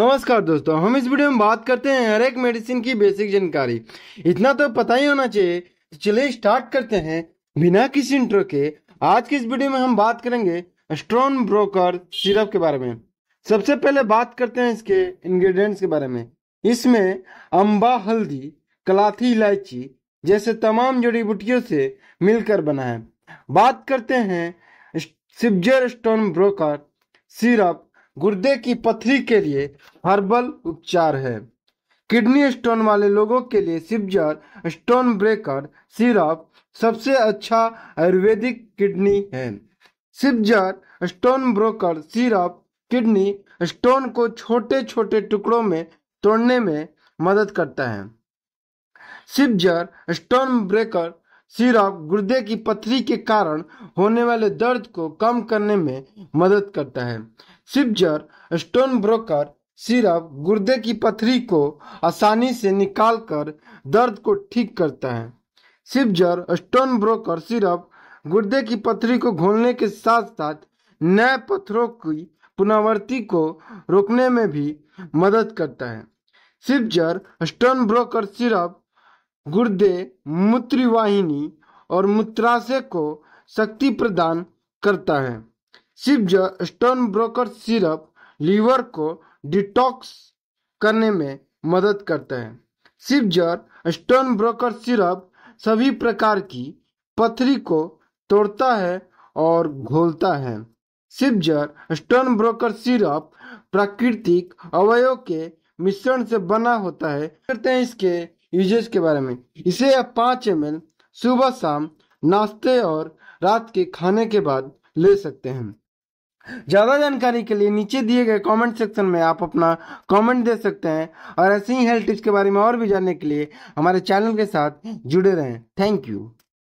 नमस्कार दोस्तों हम इस वीडियो में बात करते हैं हर एक मेडिसिन की बेसिक जानकारी इतना तो पता ही होना चाहिए तो चलिए स्टार्ट करते हैं बिना किसी इंट्रो के आज के इस वीडियो में हम बात करेंगे स्ट्रॉन ब्रोकर सिरप के बारे में सबसे पहले बात करते हैं इसके इंग्रेडिएंट्स के बारे में इसमें अम्बा हल्दी कलाथी इलायची जैसे तमाम जड़ी बूटियों से मिलकर बना है बात करते हैं सिब्जर स्टोन ब्रोकर सिरप गुर्दे की पथरी के लिए हर्बल उपचार है किडनी स्टोन वाले लोगों के लिए सिपजर स्टोन ब्रेकर सिरप सबसे अच्छा आयुर्वेदिक किडनी है सिपजर stone breaker syrup kidney stone को छोटे छोटे टुकड़ों में तोड़ने में मदद करता है सिपजर स्टोन ब्रेकर सिरप गुर्दे की पथरी के कारण होने वाले दर्द को कम करने में मदद करता है सिपजर स्टोन ब्रोकर सिरप गुर्दे की पथरी को आसानी से निकालकर दर्द को ठीक करता है सिपजर स्टोन ब्रोकर सिरप गुर्दे की पथरी को घोलने के साथ साथ नए पत्थरों की पुनरावृत्ति को रोकने में भी मदद करता है सिपजर स्टोन ब्रोकर सिरप गुर्दे मूत्रवाहिनी और मूत्राशय को शक्ति प्रदान करता है सिब्ज स्टोन ब्रोकर सिरप लीवर को डिटॉक्स करने में मदद करता है सिब्जर स्टोन ब्रोकर सिरप सभी प्रकार की पथरी को तोड़ता है और घोलता है सिब्जर स्टोन ब्रोकर सिरप प्राकृतिक अवयव के मिश्रण से बना होता है करते हैं इसके यूजेज के बारे में इसे आप पाँच एम सुबह शाम नाश्ते और रात के खाने के बाद ले सकते हैं ज़्यादा जानकारी के लिए नीचे दिए गए कमेंट सेक्शन में आप अपना कमेंट दे सकते हैं और ऐसे ही हेल्थ टिप्स के बारे में और भी जानने के लिए हमारे चैनल के साथ जुड़े रहें थैंक यू